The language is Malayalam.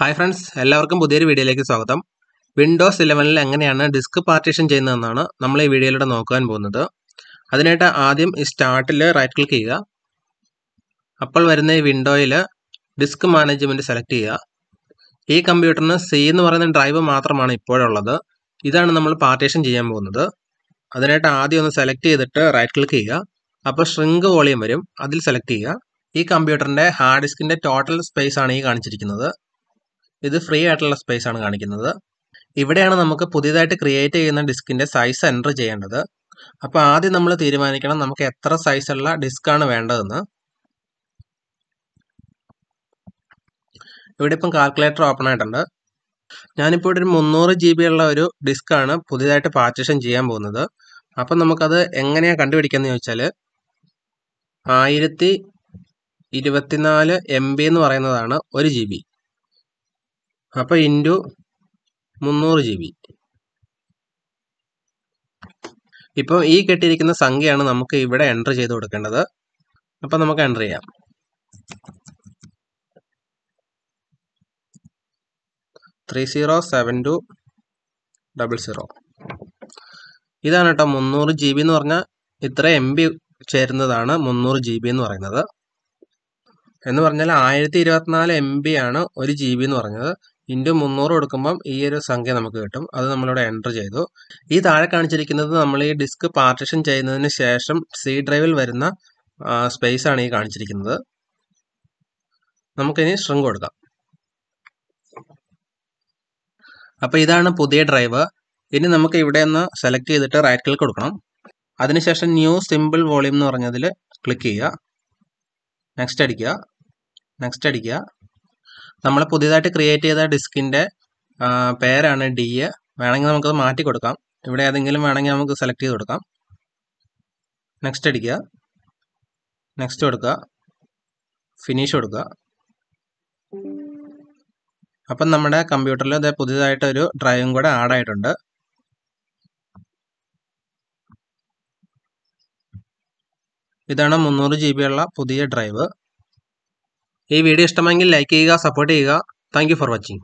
ഹായ് ഫ്രണ്ട്സ് എല്ലാവർക്കും പുതിയൊരു വീഡിയോയിലേക്ക് സ്വാഗതം വിൻഡോസ് ഇലവനിൽ എങ്ങനെയാണ് ഡിസ്ക് പാർട്ടീഷൻ ചെയ്യുന്നതെന്നാണ് നമ്മൾ ഈ വീഡിയോയിലൂടെ നോക്കാൻ പോകുന്നത് അതിനായിട്ട് ആദ്യം ഈ സ്റ്റാർട്ടിൽ റൈറ്റ് ക്ലിക്ക് ചെയ്യുക അപ്പോൾ വരുന്ന ഈ വിൻഡോയിൽ ഡിസ്ക് മാനേജ്മെൻറ്റ് സെലക്ട് ചെയ്യുക ഈ കമ്പ്യൂട്ടറിന് സി എന്ന് പറയുന്ന ഡ്രൈവ് മാത്രമാണ് ഇപ്പോഴുള്ളത് ഇതാണ് നമ്മൾ പാർട്ടീഷൻ ചെയ്യാൻ പോകുന്നത് അതിനായിട്ട് ആദ്യം ഒന്ന് സെലക്ട് ചെയ്തിട്ട് റൈറ്റ് ക്ലിക്ക് ചെയ്യുക അപ്പോൾ ഷ്രിങ്ക് വോളിയം വരും അതിൽ സെലക്ട് ചെയ്യുക ഈ കമ്പ്യൂട്ടറിൻ്റെ ഹാർഡ് ഡിസ്കിൻ്റെ ടോട്ടൽ സ്പേസ് ആണ് ഈ കാണിച്ചിരിക്കുന്നത് ഇത് ഫ്രീ ആയിട്ടുള്ള സ്പേസ് ആണ് കാണിക്കുന്നത് ഇവിടെയാണ് നമുക്ക് പുതിയതായിട്ട് ക്രിയേറ്റ് ചെയ്യുന്ന ഡിസ്കിന്റെ സൈസ് എൻ്റർ ചെയ്യേണ്ടത് അപ്പോൾ ആദ്യം നമ്മൾ തീരുമാനിക്കണം നമുക്ക് എത്ര സൈസുള്ള ആണ് വേണ്ടതെന്ന് ഇവിടെ ഇപ്പം കാൽക്കുലേറ്റർ ഓപ്പൺ ആയിട്ടുണ്ട് ഞാനിപ്പോൾ ഇവിടെ ഒരു മുന്നൂറ് ജി ബി ഉള്ള ഒരു ആണ് പുതിയതായിട്ട് പാർട്ടീഷൻ ചെയ്യാൻ പോകുന്നത് അപ്പം നമുക്കത് എങ്ങനെയാണ് കണ്ടുപിടിക്കുന്നത് ചോദിച്ചാൽ ആയിരത്തി ഇരുപത്തിനാല് എം ബി എന്ന് പറയുന്നതാണ് ഒരു ജി ബി അപ്പോൾ ഇൻറ്റു മുന്നൂറ് ജി ബി ഇപ്പോൾ ഈ കെട്ടിയിരിക്കുന്ന സംഖ്യയാണ് നമുക്ക് ഇവിടെ എൻ്റർ ചെയ്ത് കൊടുക്കേണ്ടത് അപ്പോൾ നമുക്ക് എൻ്റർ ചെയ്യാം three zero seven two double zero ഇതാണ് കേട്ടോ മുന്നൂറ് ജി ബി എന്ന് പറഞ്ഞാൽ ഇത്ര എം ബി ചേരുന്നതാണ് മുന്നൂറ് ജി ബി എന്ന് പറയുന്നത് എന്ന് പറഞ്ഞാൽ ആയിരത്തി ഇരുപത്തിനാല് എം ബി ആണ് ഒരു ജി ബി എന്ന് പറഞ്ഞത് ഇൻറ്റു മുന്നൂറ് കൊടുക്കുമ്പം ഈ ഒരു സംഖ്യ നമുക്ക് കിട്ടും അത് നമ്മളിവിടെ എൻ്റർ ചെയ്തു ഈ താഴെ കാണിച്ചിരിക്കുന്നത് നമ്മൾ ഈ ഡിസ്ക് പാർട്ടിഷൻ ചെയ്യുന്നതിന് ശേഷം സി ഡ്രൈവിൽ വരുന്ന സ്പേസ് ആണ് ഈ കാണിച്ചിരിക്കുന്നത് നമുക്കിനി സ്ട്രിങ് കൊടുക്കാം അപ്പോൾ ഇതാണ് പുതിയ ഡ്രൈവ് ഇനി നമുക്ക് ഇവിടെ നിന്ന് സെലക്ട് ചെയ്തിട്ട് റൈറ്റ് ക്ലിക്ക് കൊടുക്കണം അതിനുശേഷം ന്യൂ സിമ്പിൾ വോളിയം എന്ന് പറഞ്ഞതിൽ ക്ലിക്ക് ചെയ്യുക നെക്സ്റ്റ് അടിക്കുക നെക്സ്റ്റ് അടിക്കുക നമ്മൾ പുതിയതായിട്ട് ക്രിയേറ്റ് ചെയ്ത ഡിസ്കിൻ്റെ പേരാണ് ഡി എ വേണമെങ്കിൽ നമുക്കത് മാറ്റി കൊടുക്കാം ഇവിടെ ഏതെങ്കിലും വേണമെങ്കിൽ നമുക്ക് സെലക്ട് ചെയ്ത് കൊടുക്കാം നെക്സ്റ്റ് അടിക്കുക നെക്സ്റ്റ് കൊടുക്കുക ഫിനിഷ് കൊടുക്കുക അപ്പം നമ്മുടെ കമ്പ്യൂട്ടറിൽ അതേ പുതിയതായിട്ടൊരു ഡ്രൈവും കൂടെ ആഡ് ആയിട്ടുണ്ട് ഇതാണ് മുന്നൂറ് ജി ബി ഉള്ള പുതിയ ഡ്രൈവ് ഈ വീഡിയോ ഇഷ്ടമെങ്കിൽ ലൈക്ക് ചെയ്യുക സപ്പോർട്ട് ചെയ്യുക താങ്ക് ഫോർ വാച്ചിങ്